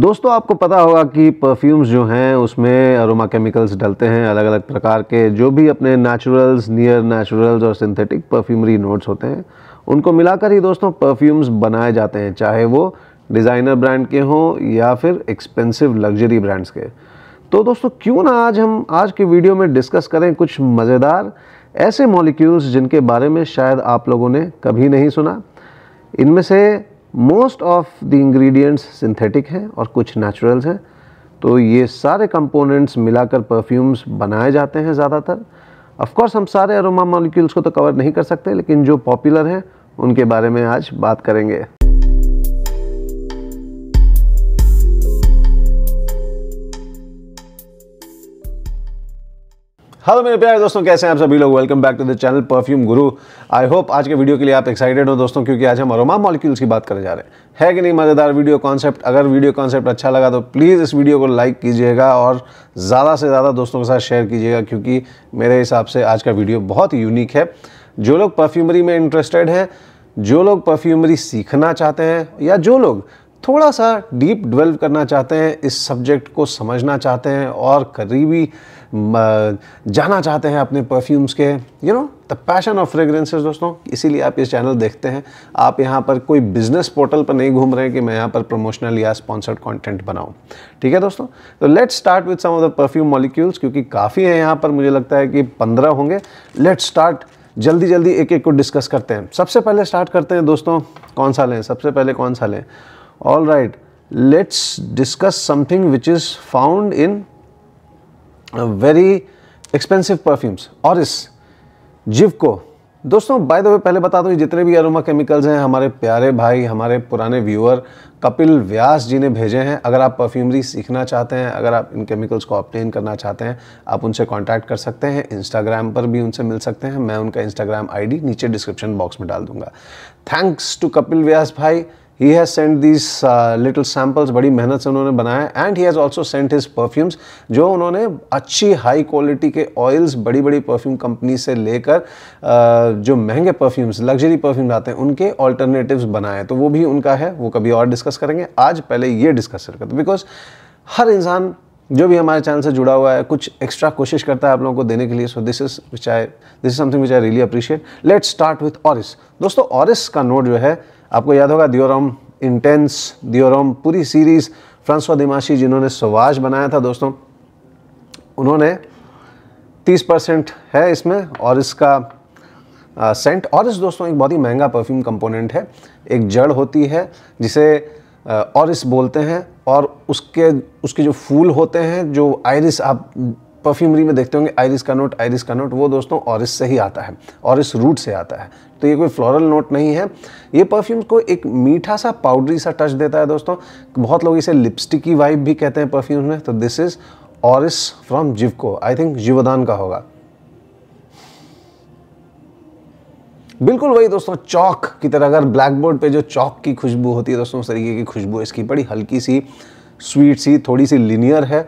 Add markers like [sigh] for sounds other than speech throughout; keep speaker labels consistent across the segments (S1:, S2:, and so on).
S1: दोस्तों आपको पता होगा कि परफ्यूम्स जो हैं उसमें अरोमा केमिकल्स डलते हैं अलग अलग प्रकार के जो भी अपने नेचुरल्स नियर नेचुरल्स और सिंथेटिक परफ्यूमरी नोट्स होते हैं उनको मिलाकर ही दोस्तों परफ्यूम्स बनाए जाते हैं चाहे वो डिज़ाइनर ब्रांड के हों या फिर एक्सपेंसिव लग्जरी ब्रांड्स के तो दोस्तों क्यों ना आज हम आज के वीडियो में डिस्कस करें कुछ मज़ेदार ऐसे मॉलिक्यूल्स जिनके बारे में शायद आप लोगों ने कभी नहीं सुना इनमें से most of the ingredients synthetic हैं और कुछ नेचुरल्स हैं तो ये सारे कंपोनेंट्स मिलाकर परफ्यूम्स बनाए जाते हैं ज़्यादातर अफकोर्स हम सारे अरोमा मॉलिक्यूल्स को तो कवर नहीं कर सकते लेकिन जो पॉपुलर हैं उनके बारे में आज बात करेंगे हेलो मेरे प्यारे दोस्तों कैसे हैं आप सभी लोग welcome back to the channel perfume Guru I hope आज के वीडियो के लिए आप एक्साइटेड हो दोस्तों क्योंकि आज हम अरोमा मॉलिक्यूल्स की बात करने जा रहे हैं है कि नहीं मज़ेदार वीडियो कॉन्सेप्ट अगर वीडियो कॉन्सेप्ट अच्छा लगा तो प्लीज़ इस वीडियो को लाइक कीजिएगा और ज़्यादा से ज़्यादा दोस्तों के साथ शेयर कीजिएगा क्योंकि मेरे हिसाब से आज का वीडियो बहुत यूनिक है जो लोग परफ्यूमरी में इंटरेस्टेड हैं जो लोग परफ्यूमरी सीखना चाहते हैं या जो लोग थोड़ा सा डीप डिवेल्व करना चाहते हैं इस सब्जेक्ट को समझना चाहते हैं और करीबी जाना चाहते हैं अपने परफ्यूम्स के you know the passion of fragrances दोस्तों इसीलिए आप इस चैनल देखते हैं आप यहाँ पर कोई बिजनेस पोर्टल पर नहीं घूम रहे हैं कि मैं यहाँ पर प्रमोशनल या स्पॉन्सर्ड कंटेंट बनाऊँ ठीक है दोस्तों तो let's start with some of the perfume molecules क्योंकि काफ़ी है यहाँ पर मुझे लगता है कि पंद्रह होंगे लेट्स स्टार्ट जल्दी जल्दी एक एक को डिस्कस करते हैं सबसे पहले स्टार्ट करते हैं दोस्तों कौन सा लें सबसे पहले कौन सा लें all right let's discuss something which is found in very expensive perfumes और इस जिवको दोस्तों बाय द वे पहले बता दूँ जितने भी अरोमा केमिकल्स हैं हमारे प्यारे भाई हमारे पुराने व्यूअर कपिल व्यास जी ने भेजे हैं अगर आप परफ्यूमरी सीखना चाहते हैं अगर आप इन केमिकल्स को ऑप्टेन करना चाहते हैं आप उनसे कांटेक्ट कर सकते हैं इंस्टाग्राम पर भी उनसे मिल सकते हैं मैं उनका इंस्टाग्राम आईडी नीचे डिस्क्रिप्शन बॉक्स में डाल दूंगा थैंक्स टू कपिल व्यास भाई he has sent this little samples बड़ी मेहनत से उन्होंने बनाए and he has also sent his perfumes जो उन्होंने अच्छी हाई क्वालिटी के ऑयल्स बड़ी बड़ी परफ्यूम कंपनी से लेकर uh, जो महंगे परफ्यूम्स लग्जरी परफ्यूम्स आते हैं उनके ऑल्टरनेटिव बनाए तो वो भी उनका है वो कभी और डिस्कस करेंगे आज पहले ये डिस्कस करते बिकॉज हर इंसान जो भी हमारे चैनल से जुड़ा हुआ है कुछ एक्स्ट्रा कोशिश करता है आप लोगों को देने के लिए so this is which I this is something which I really appreciate let start with orris दोस्तों ऑरिस का नोट जो है आपको याद होगा दियोरम इंटेंस दियोरम पूरी सीरीज़ फ्रांसवा दिमाशी जिन्होंने सवाज बनाया था दोस्तों उन्होंने 30 परसेंट है इसमें और इसका आ, सेंट और इस दोस्तों एक बहुत ही महंगा परफ्यूम कंपोनेंट है एक जड़ होती है जिसे और इस बोलते हैं और उसके उसके जो फूल होते हैं जो आयरिस आप परफ्यूमरी में देखते होंगे आयरिस का नोट आयरिस का नोट वो दोस्तों ऑरिस से ही आता है ऑरिस रूट से आता है तो ये कोई फ्लोरल नोट नहीं है ये परफ्यूम को एक मीठा सा पाउडरी सा टच देता है दोस्तों बहुत लोग इसे लिपस्टिक की वाइब भी कहते हैं परफ्यूम में तो दिस इज़ ऑरिस फ्रॉम जिवको आई थिंक जिवदान का होगा बिल्कुल वही दोस्तों चौक की तरह अगर ब्लैक बोर्ड पर जो चौक की खुशबू होती है दोस्तों उस तरीके की खुशबू इसकी बड़ी हल्की सी स्वीट सी थोड़ी सी लिनियर है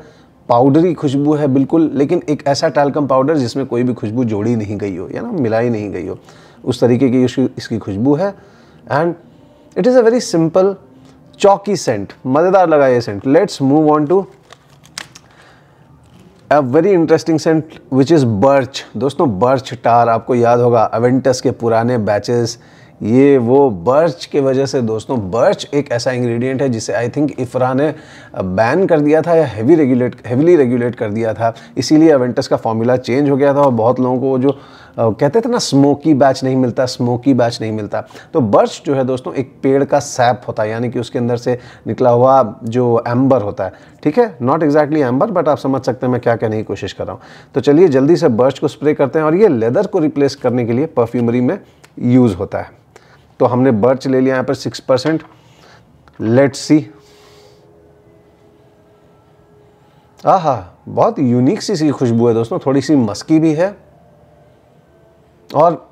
S1: पाउडरी खुशबू है बिल्कुल लेकिन एक ऐसा टैलकम पाउडर जिसमें कोई भी खुशबू जोड़ी नहीं गई हो या ना मिलाई नहीं गई हो उस तरीके की इसकी खुशबू है and it is a very simple chalky scent मज़ेदार लगा ये scent let's move on to a very interesting scent which is birch दोस्तों बर्च टार आपको याद होगा अवेंटस के पुराने बैचेस ये वो बर्च के वजह से दोस्तों बर्च एक ऐसा इंग्रेडिएंट है जिसे आई थिंक इफ्रा ने बैन कर दिया था या हेवी रेगुलेट हेवीली रेगुलेट कर दिया था इसीलिए अवेंटस का फॉर्मूला चेंज हो गया था और बहुत लोगों को जो कहते थे ना स्मोकी बैच नहीं मिलता स्मोकी बैच नहीं मिलता तो बर्च जो है दोस्तों एक पेड़ का सैप होता है यानी कि उसके अंदर से निकला हुआ जो एम्बर होता है ठीक है नॉट एग्जैक्टली एम्बर बट आप समझ सकते हैं मैं क्या कहने की कोशिश कर रहा हूँ तो चलिए जल्दी से बर्च को स्प्रे करते हैं और ये लेदर को रिप्लेस करने के लिए परफ्यूमरी में यूज़ होता है तो हमने बर्च ले लिया यहां पर सिक्स परसेंट लेट सी आहा बहुत यूनिक सी सी खुशबू है दोस्तों थोड़ी सी मस्की भी है और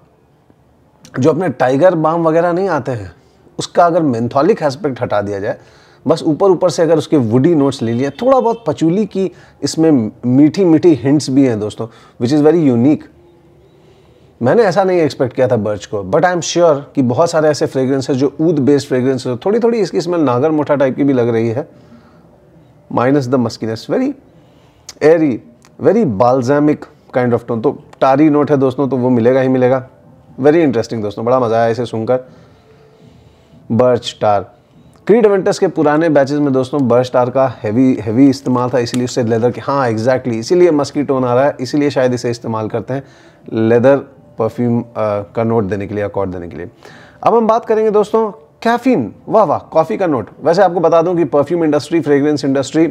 S1: जो अपने टाइगर बाम वगैरह नहीं आते हैं उसका अगर मेंथोलिक एस्पेक्ट हटा दिया जाए बस ऊपर ऊपर से अगर उसके वुडी नोट्स ले लिए थोड़ा बहुत पचूली की इसमें मीठी मीठी हिंट्स भी हैं दोस्तों विच इज़ वेरी यूनिक मैंने ऐसा नहीं एक्सपेक्ट किया था बर्च को बट आई एम श्योर कि बहुत सारे ऐसे फ्रेग्रेंस है जो ऊद बेस्ड फ्रेग्रेंस है थोड़ी थोड़ी इसकी स्मेल नागर मोठा टाइप की भी लग रही है minus the muskiness very airy very balsamic kind of tone तो टारी नोट है दोस्तों तो वो मिलेगा ही मिलेगा वेरी इंटरेस्टिंग दोस्तों बड़ा मज़ा आया इसे सुनकर बर्च टार क्रीड एवेंटस के पुराने बैचेस में दोस्तों बर्च टार का हैवी हैवी इस्तेमाल था इसीलिए उससे लेदर के हाँ एग्जैक्टली exactly, इसीलिए मस्की टोन आ रहा है इसीलिए शायद इसे इस्तेमाल करते हैं लेदर परफ्यूम uh, का नोट देने के लिए अकॉर्ड देने के लिए अब हम बात करेंगे दोस्तों कैफीन वाह वाह कॉफ़ी का नोट वैसे आपको बता दूं कि परफ्यूम इंडस्ट्री फ्रेग्रेंस इंडस्ट्री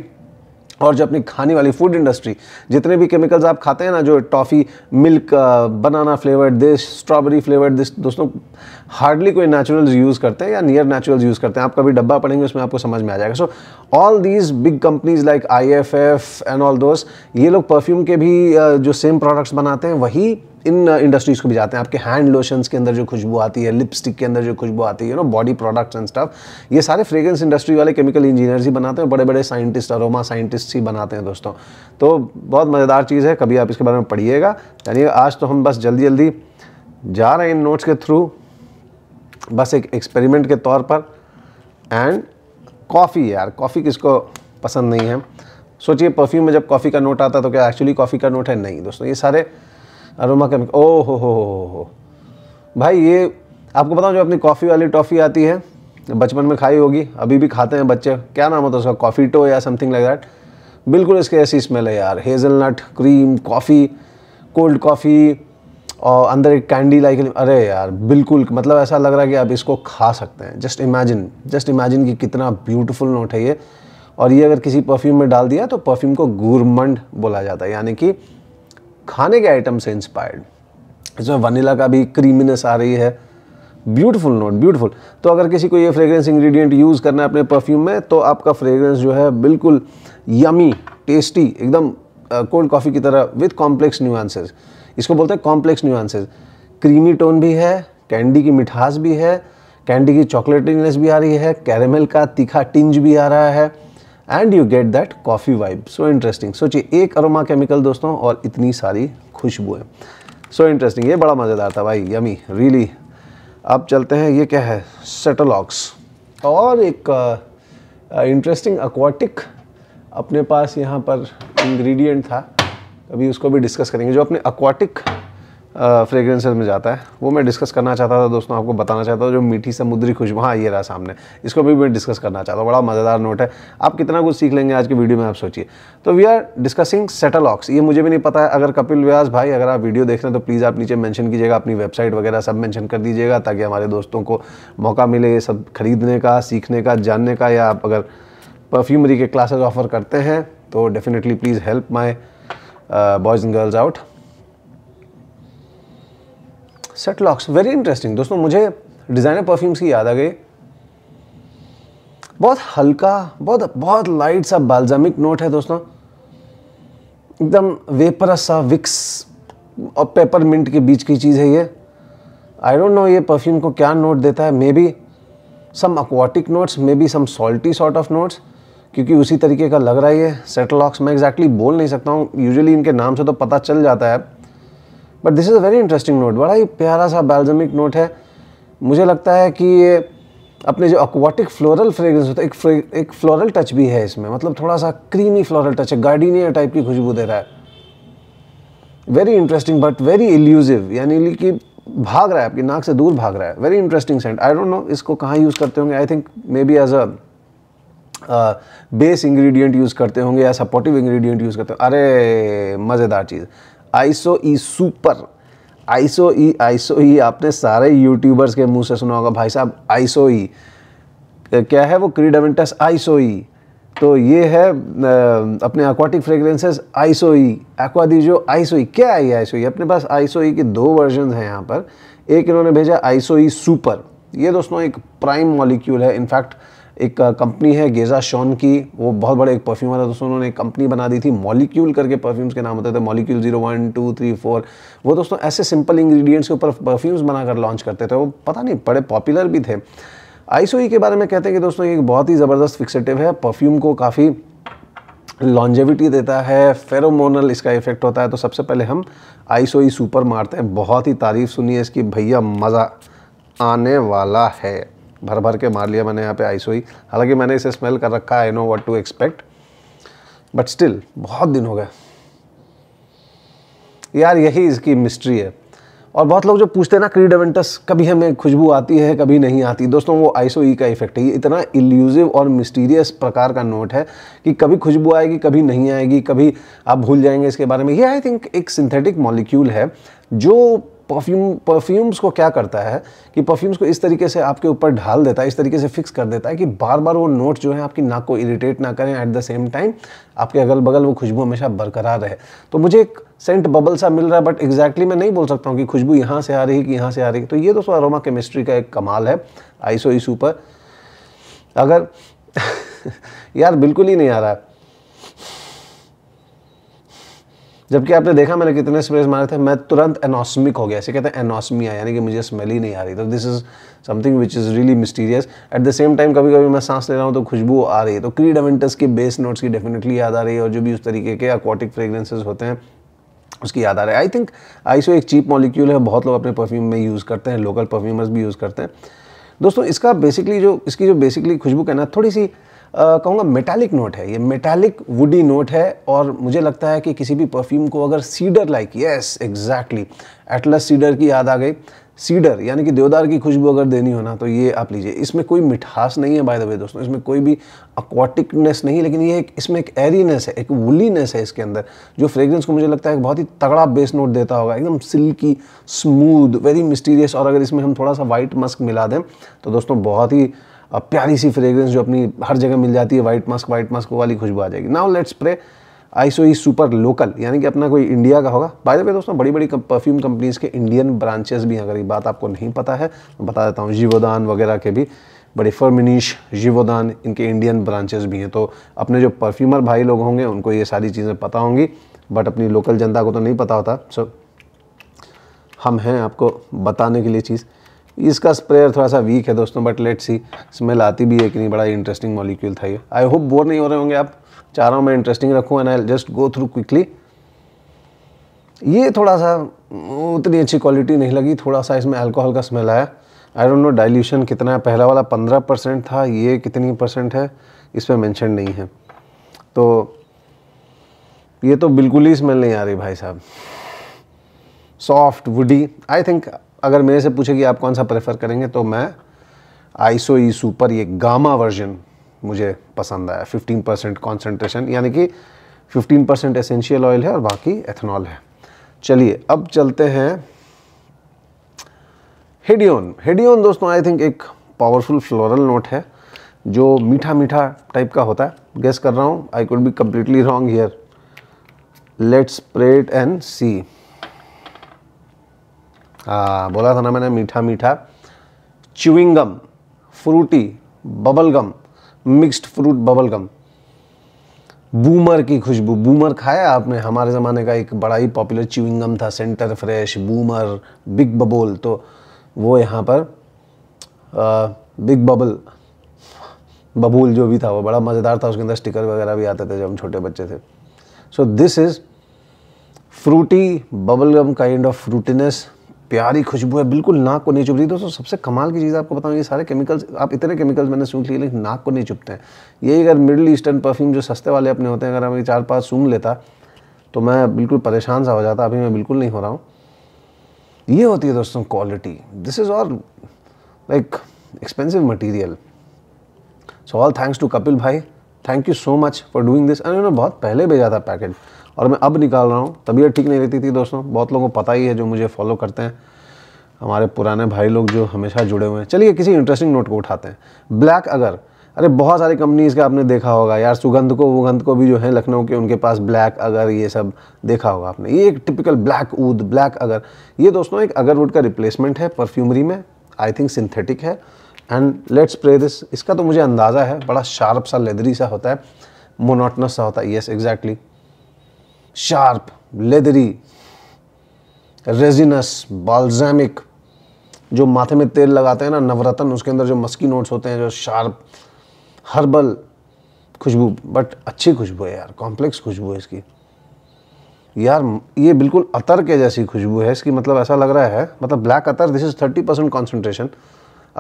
S1: और जो अपनी खाने वाली फूड इंडस्ट्री जितने भी केमिकल्स आप खाते हैं ना जो toffee milk banana flavoured this strawberry flavoured this दोस्तों हार्डली कोई नेचुरल्स यूज़ करते हैं या नियर नेचुरल्स यूज़ करते हैं आप कभी डब्बा पड़ेंगे उसमें आपको समझ में आ जाएगा so all these big companies like I F F and all दोस्त ये लोग परफ्यूम के भी uh, जो सेम प्रोडक्ट्स बनाते हैं वही इन इंडस्ट्रीज़ को भी जाते हैं आपके हैंड लोशंस के अंदर जो खुशबू आती है लिपस्टिक के अंदर जो खुशबू आती है you know body products and stuff ये सारे फ्रेग्रेंस इंडस्ट्री वाले केमिकल इंजीनियर्स ही बनाते हैं बड़े बड़े साइंटिस्ट अरोमा साइंटिस्ट ही बनाते हैं दोस्तों तो बहुत मज़ेदार चीज़ है कभी आप इसके बारे में पढ़िएगा चलिए आज तो हम बस जल्दी जल्दी जा रहे हैं इन नोट्स के थ्रू बस एक एक्सपेरिमेंट के तौर पर एंड कॉफ़ी यार कॉफ़ी किसको पसंद नहीं है सोचिए परफ्यूम में जब कॉफ़ी का नोट आता तो क्या एक्चुअली कॉफ़ी का नोट है नहीं दोस्तों ये सारे अरोमा केमिकल ओ हो हो हो भाई ये आपको पता जो अपनी कॉफ़ी वाली टॉफ़ी आती है बचपन में खाई होगी अभी भी खाते हैं बच्चे क्या नाम होता है उसका कॉफ़ी टो या समथिंग लाइक दैट बिल्कुल इसके ऐसी स्मेल है यार hazelnut cream coffee cold coffee और अंदर एक कैंडी लाइक अरे यार बिल्कुल मतलब ऐसा लग रहा है कि आप इसको खा सकते हैं जस्ट इमेजिन जस्ट इमेजिन कि कितना ब्यूटीफुल नोट है ये और ये अगर किसी परफ्यूम में डाल दिया तो परफ्यूम को गुरमंड बोला जाता है यानी कि खाने के आइटम से इंस्पायर्ड इसमें वनीला का भी क्रीमीनेस आ रही है ब्यूटीफुल नोट ब्यूटीफुल तो अगर किसी को ये फ्रेगरेंस इंग्रेडिएंट यूज़ करना है अपने परफ्यूम में तो आपका फ्रेगरेंस जो है बिल्कुल यमी टेस्टी एकदम कोल्ड कॉफ़ी की तरह विथ कॉम्प्लेक्स न्यूआंसेस इसको बोलते हैं कॉम्प्लेक्स न्यूआंसेस क्रीमी टोन भी है कैंडी की मिठास भी है कैंडी की चॉकलेटिनेस भी आ रही है कैरेमल का तीखा टिंज भी आ रहा है and you get that coffee vibe so interesting सोचिए एक अरोमा केमिकल दोस्तों और इतनी सारी खुशबू है सो so इंटरेस्टिंग ये बड़ा मज़ेदार था भाई यमी रियली really. अब चलते हैं ये क्या है सेटलॉक्स और एक इंटरेस्टिंग uh, अक्वाटिक uh, अपने पास यहाँ पर इंग्रेडिएंट था अभी उसको भी डिस्कस करेंगे जो अपने अक्वाटिक फ्रेगरेंसेज में जाता है वो मैं डिस्कस करना चाहता था दोस्तों आपको बताना चाहता हूँ जो मीठी समुद्री खुशबू हाँ ये रहा सामने इसको भी मैं डिस्कस करना चाहता हूँ बड़ा मज़ेदार नोट है आप कितना कुछ सीख लेंगे आज की वीडियो में आप सोचिए तो वी आर डिस्कसिंग सेटलॉक्स ये मुझे भी नहीं पता है अगर कपिल व्यास भाई अगर आप वीडियो देख रहे हैं तो प्लीज़ आप नीचे मैंशन कीजिएगा अपनी वेबसाइट वगैरह सब मैंशन कर दीजिएगा ताकि हमारे दोस्तों को मौका मिले ये सब खरीदने का सीखने का जानने का या आप अगर परफ्यूमरी के क्लासेज ऑफर करते हैं तो definitely please help my boys and girls out Cetalox very interesting दोस्तों मुझे डिज़ाइनर परफ्यूम्स की याद आ गई बहुत हल्का बहुत बहुत लाइट सा बाल्जामिक नोट है दोस्तों एकदम वेपरस सा विक्स और पेपर मिंट के बीच की चीज़ है ये आई डोंट नो ये परफ्यूम को क्या नोट देता है maybe some aquatic notes maybe some salty sort of notes क्योंकि उसी तरीके का लग रहा है ये सेटलॉक्स मैं एग्जैक्टली exactly बोल नहीं सकता हूँ यूजुअली इनके नाम से तो पता चल जाता है but this is a very interesting note बड़ा ही प्यारा सा बैल्जमिक नोट है मुझे लगता है कि ये अपने जो अक्वाटिक फ्लोरल फ्रेग्रेंस होता है एक एक फ्लोरल टच भी है इसमें मतलब थोड़ा सा क्रीमी फ्लोरल टच है गार्डीनिया टाइप की खुशबू दे रहा है very interesting but very elusive यानी कि भाग रहा है आपकी नाक से दूर भाग रहा है very interesting scent I don't know इसको कहाँ यूज़ करते होंगे I think maybe as a base ingredient use करते होंगे या सपोर्टिव इंग्रेडिएंट यूज़ करते होंगे अरे मज़ेदार चीज़ Iso E Super Iso E Iso E आपने सारे यूट्यूबर्स के मुंह से सुना होगा भाई साहब आईसो ई क्या है वो क्रीडावेंटस आईसो ई तो ये है अपने एक्वाटिक फ्रेग्रेंसेस आईसो ई एक्वादीजो आईसो ई क्या है ये ई अपने पास आईसो ई के दो वर्जन हैं यहाँ पर एक इन्होंने भेजा आईसो ई सुपर ये दोस्तों एक प्राइम मॉलिक्यूल है इनफैक्ट एक कंपनी है गेजा शॉन की वो बहुत बड़े एक परफ्यूम था दोस्तों उन्होंने एक कंपनी बना दी थी मॉलिक्यूल करके परफ्यूम्स के नाम होते थे molecule zero one two three four वो दोस्तों ऐसे सिंपल इंग्रेडिएंट्स के ऊपर परफ्यूम्स बनाकर लॉन्च करते थे वो पता नहीं बड़े पॉपुलर भी थे आईसोई e के बारे में कहते हैं कि दोस्तों एक बहुत ही ज़बरदस्त फिक्सेटिव है परफ्यूम को काफ़ी लॉन्जेविटी देता है फेरोमोनल इसका इफेक्ट होता है तो सबसे पहले हम आईसोई सुपर e मारते हैं बहुत ही तारीफ सुनी है इसकी भैया मज़ा आने वाला है भर भर के मार लिया मैंने यहाँ पे आइसोई हालांकि मैंने इसे स्मेल कर रखा है I know what to expect but still बहुत दिन हो गए यार यही इसकी मिस्ट्री है और बहुत लोग जो पूछते हैं ना क्रीड एवेंटस कभी हमें खुशबू आती है कभी नहीं आती दोस्तों वो आइसो ई का इफेक्ट है ये इतना इल्यूजिव और मिस्टीरियस प्रकार का नोट है कि कभी खुशबू आएगी कभी नहीं आएगी कभी आप भूल जाएंगे इसके बारे में ये आई थिंक एक सिंथेटिक मॉलिक्यूल है जो परफ्यूम परफ्यूम्स को क्या करता है कि परफ्यूम्स को इस तरीके से आपके ऊपर ढाल देता है इस तरीके से फिक्स कर देता है कि बार बार वो नोट जो है आपकी नाक को इरिटेट ना करें एट द सेम टाइम आपके अगल बगल वो खुशबू हमेशा बरकरार रहे तो मुझे एक सेंट बबल सा मिल रहा है बट एग्जैक्टली मैं नहीं बोल सकता हूँ कि खुशबू यहाँ से आ रही है कि यहाँ से आ रही है तो ये दोस्तों अरोमा केमिस्ट्री का एक कमाल है आइसो इशू पर अगर [laughs] यार बिल्कुल ही नहीं आ रहा है जबकि आपने देखा मैंने कितने स्प्रेस मारे थे मैं तुरंत एनोसमिक हो गया ऐसे कहते हैं एनोसमिया यानी कि मुझे स्मेल ही नहीं आ रही तो this is something which is really mysterious at the same time कभी कभी मैं सांस ले रहा हूँ तो खुशबू आ रही है तो क्रीड एवेंटस की बेस नोट्स की डेफिनेटली याद आ रही है और जो भी उस तरीके के अक्वाटिक फ्रेग्रेंसेज होते हैं उसकी याद आ रहा है आई थिंक आइसो एक चीप मॉलिक्यूल है बहुत लोग अपने परफ्यूम में यूज़ करते हैं लोकल परफ्यूमर्स भी यूज़ करते हैं दोस्तों इसका बेसिकली जो इसकी जो बेसिकली खुशबू कहना थोड़ी सी कहूँगा मेटालिक नोट है ये मेटालिक वुडी नोट है और मुझे लगता है कि किसी भी परफ्यूम को अगर cedar like yes exactly Atlas cedar की याद आ गई सीडर यानी कि देवदार की खुशबू अगर देनी हो ना तो ये आप लीजिए इसमें कोई मिठास नहीं है बाय द वे दोस्तों इसमें कोई भी अक्वाटिकनेस नहीं लेकिन ये एक इसमें एक एरीनेस है एक वुलीनेस है इसके अंदर जो फ्रेग्रेंस को मुझे लगता है बहुत ही तगड़ा बेस नोट देता होगा एकदम सिल्की स्मूद वेरी मिस्टीरियस और अगर इसमें हम थोड़ा सा वाइट मस्क मिला दें तो दोस्तों बहुत ही अब प्यारी सी फ्रेग्रेंस जो अपनी हर जगह मिल जाती है वाइट मस्क वाइट मस्क वाली खुशबू आ जाएगी now let's spray so E super local यानी कि अपना कोई इंडिया का होगा बाय द वे दोस्तों बड़ी बड़ी परफ्यूम कंपनीज़ के इंडियन ब्रांचेस भी हैं अगर ये बात आपको नहीं पता है तो बता देता हूँ जीवोदान वगैरह के भी बड़े फर्मिनिश जीवोदान इनके इंडियन ब्रांचेस भी हैं तो अपने जो परफ्यूमर भाई लोग होंगे उनको ये सारी चीज़ें पता होंगी बट अपनी लोकल जनता को तो नहीं पता होता सो so, हम हैं आपको बताने के लिए चीज़ इसका स्प्रेयर थोड़ा सा वीक है दोस्तों बट लेट सी स्मेल आती भी है कि नहीं बड़ा इंटरेस्टिंग मॉलिक्यूल था ये आई होप बोर नहीं हो रहे होंगे आप चाह रहा हूँ मैं इंटरेस्टिंग रखूँ and I just go through quickly ये थोड़ा सा उतनी अच्छी क्वालिटी नहीं लगी थोड़ा सा इसमें अल्कोहल का स्मेल आया आई डोंट नो डाइल्यूशन कितना है पहला वाला पंद्रह परसेंट था ये कितनी परसेंट है इस पर मैंशन नहीं है तो ये तो बिल्कुल ही स्मेल नहीं आ रही भाई साहब सॉफ्ट वुडी आई थिंक अगर मेरे से पूछे कि आप कौन सा प्रेफर करेंगे तो मैं आईसो ई सुपर ये गामा वर्जन मुझे पसंद आया 15 परसेंट कॉन्सेंट्रेशन यानी कि 15 परसेंट एसेंशियल ऑयल है और बाकी एथेनॉल है चलिए अब चलते हैं हेडियोन हेडियोन दोस्तों आई थिंक एक पावरफुल फ्लोरल नोट है जो मीठा मीठा टाइप का होता है गेस कर रहा हूँ I could be completely wrong here let's प्रेट एंड सी आ, बोला था ना मैंने मीठा मीठा chewing gum fruity bubblegum mixed fruit bubblegum Boomer की खुशबू बूमर खाया आपने हमारे ज़माने का एक बड़ा ही पॉपुलर चिविंगम था Center Fresh Boomer Big Babol तो वो यहाँ पर आ, बिग बबल बबूल जो भी था वो बड़ा मज़ेदार था उसके अंदर स्टिकर वगैरह भी आते थे जब हम छोटे बच्चे थे so this is fruity bubblegum kind of fruitiness प्यारी खुशबू है बिल्कुल नाक को नहीं चुभ रही दोस्तों सबसे कमाल की चीज़ आपको बताऊँ ये सारे केमिकल्स आप इतने केमिकल्स मैंने सूंघ लिए लेकिन नाक को नहीं चुभते हैं यही अगर मिडिल ईस्टर्न परफ्यूम जो सस्ते वाले अपने होते हैं अगर हम चार पाँच सूंघ लेता तो मैं बिल्कुल परेशान सा हो जाता अभी मैं बिल्कुल नहीं हो रहा हूँ ये होती है दोस्तों quality this is all like expensive material so all thanks to Kapil भाई thank you so much for doing this अरे उन्होंने बहुत पहले भेजा था पैकेट और मैं अब निकाल रहा हूँ तबीयत ठीक नहीं रहती थी दोस्तों बहुत लोगों को पता ही है जो मुझे फॉलो करते हैं हमारे पुराने भाई लोग जो हमेशा जुड़े हुए हैं चलिए किसी इंटरेस्टिंग नोट को उठाते हैं ब्लैक अगर अरे बहुत सारी कंपनीज़ का आपने देखा होगा यार सुगंध को वुगंध को भी जो है लखनऊ के उनके पास ब्लैक अगर ये सब देखा होगा आपने ये एक टिपिकल ब्लैक ऊद ब्लैक अगर ये दोस्तों एक अगरवुड का रिप्लेसमेंट है परफ्यूमरी में आई थिंक सिंथेटिक है एंड लेट्स प्रे दिस इसका तो मुझे अंदाज़ा है बड़ा शार्प सा लेदरी सा होता है मोनोटनस सा होता है yes exactly exactly. Sharp leathery resinous balsamic जो माथे में तेल लगाते हैं ना नवरत्न उसके अंदर जो मस्की नोट्स होते हैं जो शार्प हर्बल खुशबू बट अच्छी खुशबू है यार कॉम्प्लेक्स खुशबू है इसकी यार ये बिल्कुल अतर के जैसी खुशबू है इसकी मतलब ऐसा लग रहा है मतलब ब्लैक अतर this is thirty percent concentration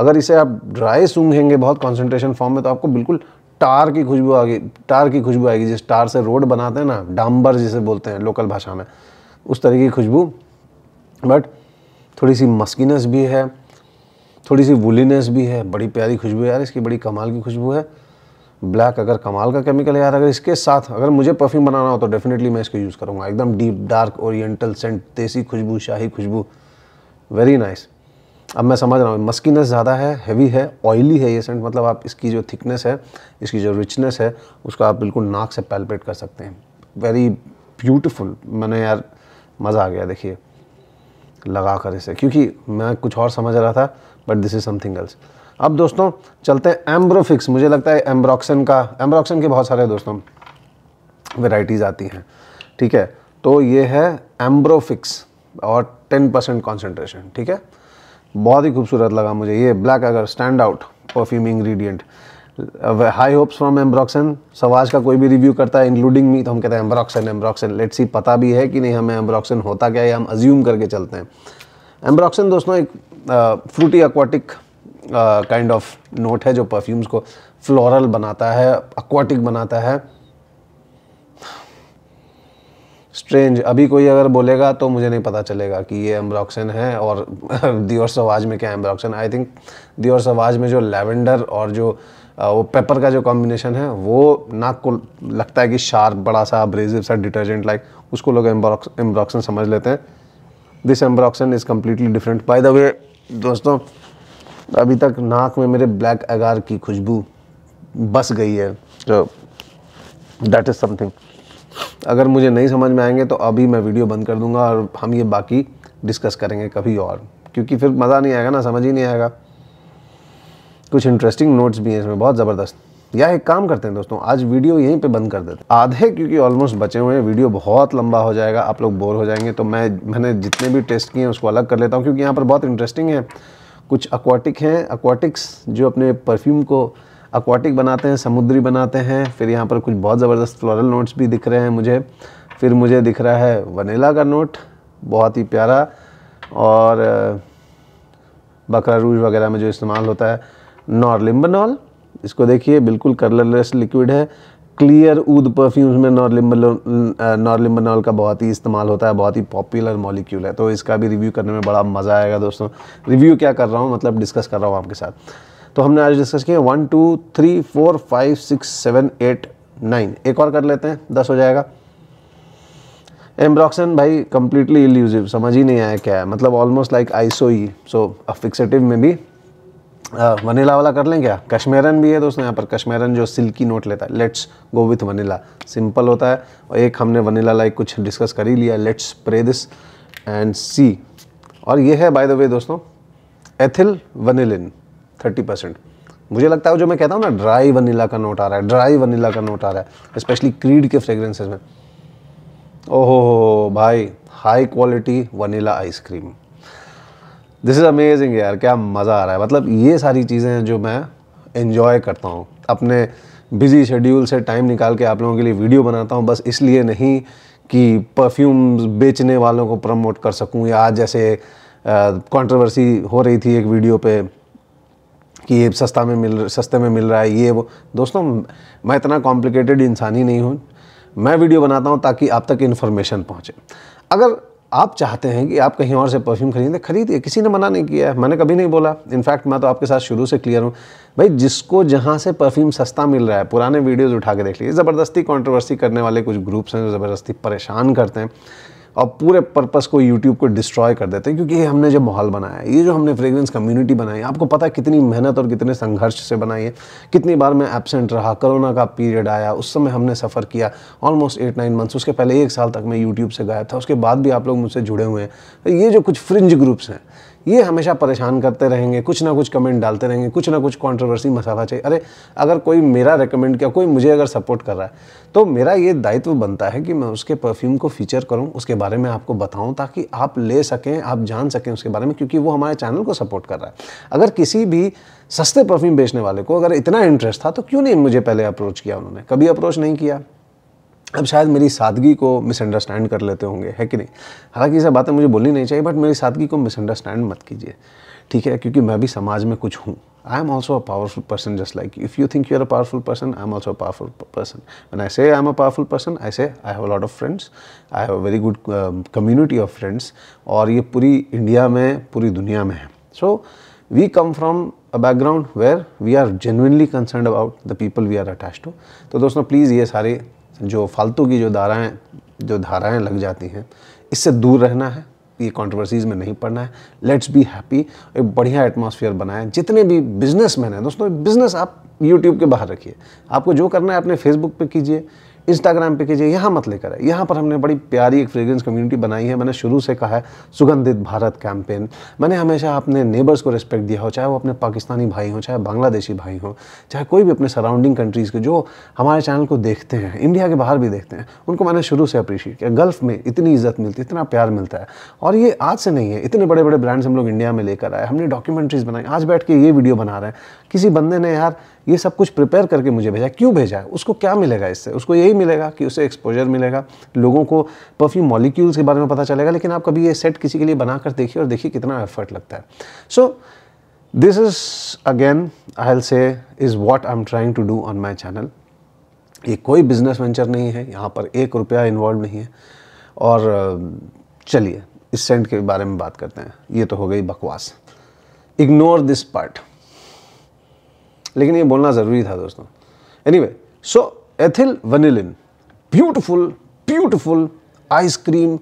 S1: अगर इसे आप ड्राई सूंघेंगे बहुत कॉन्सेंट्रेशन फॉर्म में तो आपको बिल्कुल टार की खुशबू आ गई टार की खुशबू आएगी जिस टार से रोड बनाते हैं ना डांबर जिसे बोलते हैं लोकल भाषा में उस तरह की खुशबू बट थोड़ी सी मस्कीनेस भी है थोड़ी सी वुलीनेस भी है बड़ी प्यारी खुशबू यार इसकी बड़ी कमाल की खुशबू है ब्लैक अगर कमाल का केमिकल है यार अगर इसके साथ अगर मुझे परफ्यूम बनाना हो तो डेफिनेटली मैं इसको यूज़ करूँगा एकदम डीप डार्क ओरिएंटल सेंट देसी खुशबू शाही खुशबू वेरी नाइस nice. अब मैं समझ रहा हूँ मस्कीनेस ज़्यादा है हैवी है ऑयली है ये सेंट मतलब आप इसकी जो थिकनेस है इसकी जो रिचनेस है उसको आप बिल्कुल नाक से पैलपेट कर सकते हैं वेरी ब्यूटिफुल मैंने यार मज़ा आ गया देखिए लगा कर इसे क्योंकि मैं कुछ और समझ रहा था but this is something else अब दोस्तों चलते हैं एम्ब्रोफिक्स मुझे लगता है एम्ब्रॉक्सन का एम्ब्रॉक्सन के बहुत सारे दोस्तों वेराइटीज़ आती हैं ठीक है तो ये है एम्ब्रोफिक्स और टेन परसेंट कॉन्सेंट्रेशन ठीक है बहुत ही खूबसूरत लगा मुझे ये ब्लैक अगर stand out perfume ingredient high hopes from ambroxan sauvage का कोई भी रिव्यू करता है इंक्लूडिंग मी तो हम कहते हैं एम्ब्रॉक्सन एम्ब्रॉक्सन लेट सी पता भी है कि नहीं हमें एम्ब्रॉक्सन होता क्या है हम अज्यूम करके चलते हैं एम्ब्रॉक्सन दोस्तों एक fruity aquatic kind of note है जो परफ्यूम्स को फ्लोरल बनाता है एक्वाटिक बनाता है स्ट्रेंज अभी कोई अगर बोलेगा तो मुझे नहीं पता चलेगा कि ये एम्ब्रॉक्सन है और दियोर [laughs] सवाज में क्या एम्ब्रॉक्सन आई थिंक दियोर सवाज में जो लेवेंडर और जो वो पेपर का जो कॉम्बिनेशन है वो नाक को लगता है कि शार्प बड़ा सा अब्रेजिव सा डिटर्जेंट लाइक उसको लोग एम्ब्रॉक्सन समझ लेते हैं this ambroxan is completely different by the way दोस्तों अभी तक नाक में मेरे ब्लैक अगार की खुशबू बस गई है जो दैट इज़ समथिंग अगर मुझे नहीं समझ में आएंगे तो अभी मैं वीडियो बंद कर दूंगा और हम ये बाकी डिस्कस करेंगे कभी और क्योंकि फिर मज़ा नहीं आएगा ना समझ ही नहीं आएगा कुछ इंटरेस्टिंग नोट्स भी हैं इसमें बहुत ज़बरदस्त या एक काम करते हैं दोस्तों आज वीडियो यहीं पे बंद कर देते हैं आधे क्योंकि ऑलमोस्ट बचे हुए हैं वीडियो बहुत लंबा हो जाएगा आप लोग बोर हो जाएंगे तो मैं मैंने जितने भी टेस्ट किए हैं उसको अलग कर लेता हूँ क्योंकि यहाँ पर बहुत इंटरेस्टिंग है कुछ अक्वाटिक हैं अक्वाटिक्स जो अपने परफ्यूम को एक्वाटिक बनाते हैं समुद्री बनाते हैं फिर यहाँ पर कुछ बहुत ज़बरदस्त फ्लोरल नोट्स भी दिख रहे हैं मुझे फिर मुझे दिख रहा है वनीला का नोट बहुत ही प्यारा और बकरा रूज वगैरह में जो इस्तेमाल होता है नॉर्लिम्बनॉल इसको देखिए बिल्कुल कलरलेस लिक्विड है क्लियर ऊद परफ्यूम्स में नॉर्लिम्बनॉल का बहुत ही इस्तेमाल होता है बहुत ही पॉपुलर मॉलिक्यूल है तो इसका भी रिव्यू करने में बड़ा मज़ा आएगा दोस्तों रिव्यू क्या कर रहा हूँ मतलब डिस्कस कर रहा हूँ आपके साथ तो हमने आज डिस्कस किया one two three four five six seven eight nine एक और कर लेते हैं दस हो जाएगा एम्ब्रॉक्सन भाई कम्प्लीटली इल्यूजिव समझ ही नहीं आया क्या है मतलब ऑलमोस्ट लाइक आइसो ही सो अफिक्सटिव में भी वनीला वाला कर लें क्या कश्मीरन भी है दोस्तों यहाँ पर कश्मीरन जो सिल्की नोट लेता है let's go with vanilla simple होता है और एक हमने वनीला लाइक कुछ डिस्कस कर ही लिया let's pray this and see और ये है बाय द वे दोस्तों एथिल वनीलिन थर्टी परसेंट मुझे लगता है जो मैं कहता हूँ ना ड्राई वनीला का नोट आ रहा है ड्राई वनीला का नोट आ रहा है स्पेशली क्रीड के फ्रेग्रेंसेज में ओहो हो भाई high quality vanilla ice cream this is amazing यार क्या मज़ा आ रहा है मतलब ये सारी चीज़ें हैं जो मैं इन्जॉय करता हूँ अपने बिज़ी शेड्यूल से टाइम निकाल के आप लोगों के लिए वीडियो बनाता हूँ बस इसलिए नहीं कि परफ्यूम्स बेचने वालों को प्रमोट कर सकूँ या आज जैसे कंट्रोवर्सी हो रही थी एक वीडियो पे कि ये सस्ता में मिल सस्ते में मिल रहा है ये वो दोस्तों मैं इतना कॉम्प्लिकेटेड इंसान ही नहीं हूँ मैं वीडियो बनाता हूँ ताकि आप तक इन्फॉर्मेशन पहुँचे अगर आप चाहते हैं कि आप कहीं और से परफ्यूम खरीदें खरीदिए किसी ने मना नहीं किया है मैंने कभी नहीं बोला इनफैक्ट मैं तो आपके साथ शुरू से क्लियर हूँ भाई जिसको जहाँ से परफ्यूम सस्ता मिल रहा है पुराने वीडियोज़ उठा के देख लीजिए ज़बरदस्ती कॉन्ट्रोवर्सी करने वाले कुछ ग्रुप्स हैं जो ज़बरदस्ती परेशान करते हैं और पूरे पर्पस को यूट्यूब को डिस्ट्रॉय कर देते हैं क्योंकि ये हमने जो माहौल बनाया है ये जो हमने फ्रेगरेंस कम्युनिटी बनाई है आपको पता है कितनी मेहनत और कितने संघर्ष से बनाई है कितनी बार मैं एबसेंट रहा कोरोना का पीरियड आया उस समय हमने सफ़र किया ऑलमोस्ट एट नाइन मंथ्स उसके पहले एक साल तक मैं यूट्यूब से गाया था उसके बाद भी आप लोग मुझसे जुड़े हुए हैं ये जो कुछ फ्रिंज ग्रुप्स हैं ये हमेशा परेशान करते रहेंगे कुछ ना कुछ कमेंट डालते रहेंगे कुछ ना कुछ कंट्रोवर्सी मसाला चाहिए अरे अगर कोई मेरा रिकमेंड किया कोई मुझे अगर सपोर्ट कर रहा है तो मेरा ये दायित्व बनता है कि मैं उसके परफ्यूम को फीचर करूँ उसके बारे में आपको बताऊँ ताकि आप ले सकें आप जान सकें उसके बारे में क्योंकि वो हमारे चैनल को सपोर्ट कर रहा है अगर किसी भी सस्ते परफ्यूम बेचने वाले को अगर इतना इंटरेस्ट था तो क्यों नहीं मुझे पहले अप्रोच किया उन्होंने कभी अप्रोच नहीं किया अब शायद मेरी सादगी को मिसअंडरस्टैंड कर लेते होंगे है कि नहीं हालांकि ये सब बातें मुझे बोलनी नहीं चाहिए बट मेरी सादगी को मिसअंडरस्टैंड मत कीजिए ठीक है क्योंकि मैं भी समाज में कुछ हूँ I am also a powerful person just like if you think you are a powerful person I am also a powerful person one I say I am a powerful person I say I have lot of friends I have a very good community of friends और ये पूरी India में पूरी दुनिया में है so we come from a background where we are genuinely concern about the people we are attach to तो दोस्तों प्लीज़ ये सारी जो फालतू की जो धाराएँ जो धाराएँ लग जाती हैं इससे दूर रहना है ये कंट्रोवर्सीज़ में नहीं पड़ना है लेट्स बी हैप्पी एक बढ़िया एटमॉस्फेयर बनाएं जितने भी बिजनेस मैन हैं दोस्तों बिजनेस आप यूट्यूब के बाहर रखिए आपको जो करना है अपने फेसबुक पे कीजिए इंस्टाग्राम पे कीजिए यहाँ मत लेकर आए यहाँ पर हमने बड़ी प्यारी एक फ्रेगरेंस कम्युनिटी बनाई है मैंने शुरू से कहा है सुगंधित भारत कैंपेन मैंने हमेशा अपने नेबर्स को रिस्पेक्ट दिया हो चाहे वो अपने पाकिस्तानी भाई हों चाहे बांग्लादेशी भाई हो चाहे कोई भी अपने सराउंडिंग कंट्रीज़ के जो हमारे चैनल को देखते हैं इंडिया के बाहर भी देखते हैं उनको मैंने शुरू से अप्रिशिएट किया गल्फ़ में इतनी इज्जत मिलती है इतना प्यार मिलता है और ये आज से नहीं है इतने बड़े बड़े ब्रांड्स हम लोग इंडिया में लेकर आए हमने डॉक्यूमेंट्रीज़ बनाई आज बैठ के ये वीडियो बना रहे हैं किसी बंदे ने यार ये सब कुछ प्रिपेयर करके मुझे भेजा क्यों भेजा है उसको क्या मिलेगा इससे उसको यही मिलेगा कि उसे एक्सपोजर मिलेगा लोगों को परफ्यूम मॉलिक्यूल्स के बारे में पता चलेगा लेकिन आप कभी ये सेट किसी के लिए बनाकर देखिए और देखिए कितना एफर्ट लगता है so this is again I I'll say is what I am trying to do on my channel ये कोई बिजनेस वेंचर नहीं है यहाँ पर एक रुपया इन्वॉल्व नहीं है और चलिए इस सेंट के बारे में बात करते हैं ये तो हो गई बकवास इग्नोर दिस पार्ट लेकिन ये बोलना ज़रूरी था दोस्तों anyway so ethyl vanillin beautiful beautiful ice cream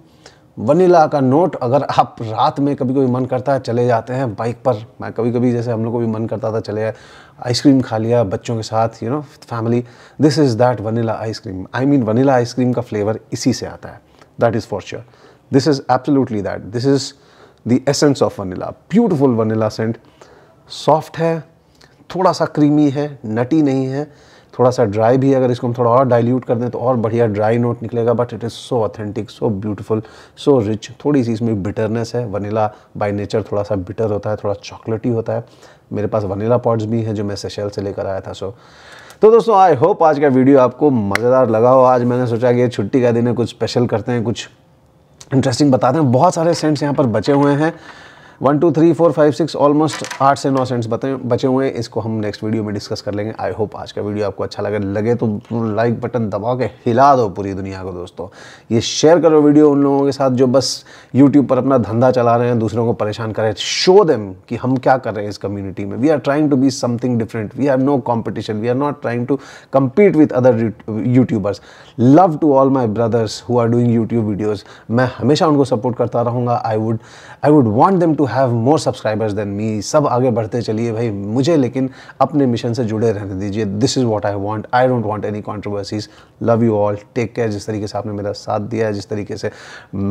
S1: vanilla का नोट अगर आप रात में कभी कभी मन करता है चले जाते हैं बाइक पर मैं कभी कभी जैसे हम लोग को भी मन करता था चले आइसक्रीम खा लिया बच्चों के साथ you know family this is that vanilla ice cream I mean vanilla ice cream का फ्लेवर इसी से आता है that is for sure this is absolutely that this is the essence of vanilla beautiful vanilla scent soft है थोड़ा सा creamy है नटी नहीं है थोड़ा सा ड्राई भी अगर इसको हम थोड़ा और डाइल्यूट कर दें तो और बढ़िया ड्राई नोट निकलेगा but it is so authentic so beautiful so rich थोड़ी सी इसमें बिटरनेस है वनीला बाय नेचर थोड़ा सा बिटर होता है थोड़ा चॉकलेटी होता है मेरे पास वनीला पॉड्स भी हैं जो मैं सेशेल से लेकर आया था सो तो दोस्तों आई होप आज का वीडियो आपको मज़ेदार लगा हो आज मैंने सोचा कि छुट्टी का दिन है कुछ स्पेशल करते हैं कुछ इंटरेस्टिंग बताते हैं बहुत सारे सेंट्स यहाँ पर बचे हुए हैं one two three four five six almost आठ से नौ सेंट्स बते बचे हुए हैं इसको हम नेक्स्ट वीडियो में डिस्कस कर लेंगे आई होप आज का वीडियो आपको अच्छा लगे लगे तो लाइक बटन दबा के हिला दो पूरी दुनिया को दोस्तों ये शेयर करो वीडियो उन लोगों के साथ जो बस यूट्यूब पर अपना धंधा चला रहे हैं दूसरों को परेशान कर रहे हैं शो देम कि हम क्या कर रहे हैं इस कम्युनिटी में we are trying to be something different we are no competition we are not trying to compete with other YouTubers love to all my brothers who are doing YouTube videos मैं हमेशा उनको support करता रहूँगा I would I would want them to have more subscribers than me सब आगे बढ़ते चलिए भाई मुझे लेकिन अपने मिशन से जुड़े रहने दीजिए this is what I want I don't want any controversies love you all take care जिस तरीके से आपने मेरा साथ दिया है जिस तरीके से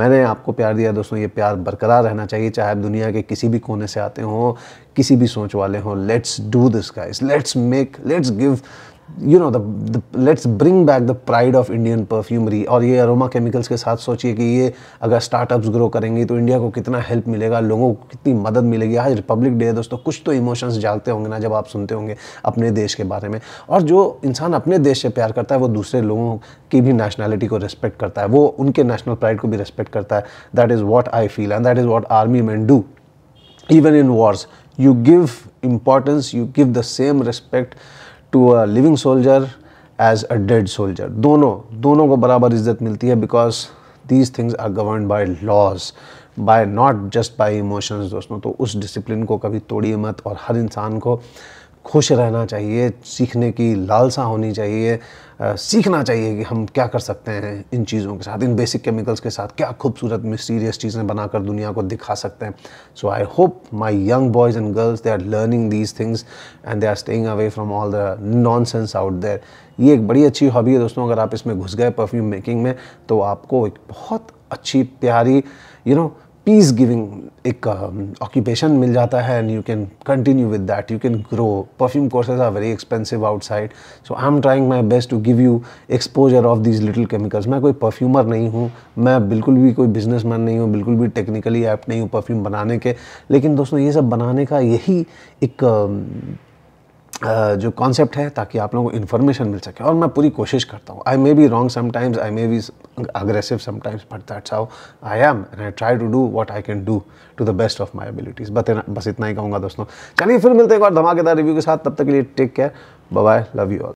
S1: मैंने आपको प्यार दिया दोस्तों ये प्यार बरकरार रहना चाहिए चाहे आप दुनिया के किसी भी कोने से आते हों किसी भी सोच वाले हों let's do this guys let's make let's give you know the let's bring back the pride of Indian perfumery और ये अरोमा केमिकल्स के साथ सोचिए कि ये अगर स्टार्टअप्स ग्रो करेंगी तो इंडिया को कितना हेल्प मिलेगा लोगों को कितनी मदद मिलेगी आज रिपब्लिक डे है दोस्तों कुछ तो इमोशंस जागते होंगे ना जब आप सुनते होंगे अपने देश के बारे में और जो इंसान अपने देश से प्यार करता है वो दूसरे लोगों की भी नेशनैलिटी को रिस्पेक्ट करता है वो उनके नेशनल प्राइड को भी रिस्पेक्ट करता है that is what I feel and that is what army man do even in wars you give importance you give the same respect to a living soldier as a dead soldier दोनों दोनों को बराबर इज्जत मिलती है because these things are govern by laws by not just by emotions दोस्तों तो उस डिसिप्लिन को कभी तोड़िए मत और हर इंसान को खुश रहना चाहिए सीखने की लालसा होनी चाहिए आ, सीखना चाहिए कि हम क्या कर सकते हैं इन चीज़ों के साथ इन बेसिक केमिकल्स के साथ क्या खूबसूरत मिस्टीरियस चीज़ें बनाकर दुनिया को दिखा सकते हैं so I hope my young boys and girls they are learning these things and they are staying away from all the nonsense out there ये एक बड़ी अच्छी हॉबी है दोस्तों अगर आप इसमें घुस गए परफ्यूम मेकिंग में तो आपको एक बहुत अच्छी प्यारी you you know know, peace giving एक ऑक्यूपेशन um, मिल जाता है and you can continue with that you can grow perfume courses are very expensive outside so I am trying my best to give you exposure of these little chemicals मैं कोई perfumer नहीं हूँ मैं बिल्कुल भी कोई बिजनेस मैन नहीं हूँ बिल्कुल भी टेक्निकली ऐप नहीं हूँ परफ्यूम बनाने के लेकिन दोस्तों ये सब बनाने का यही एक um, जो कॉन्सेप्ट है ताकि आप लोगों को इन्फॉर्मेशन मिल सके और मैं पूरी कोशिश करता हूँ I may be wrong sometimes I may be aggressive sometimes but that's how I am and I try to do what I can do to the best of my abilities बस इतना ही कहूँगा दोस्तों चलिए फिर मिलते हैं एक और धमाकेदार रिव्यू के साथ तब तक के लिए take care bye love you all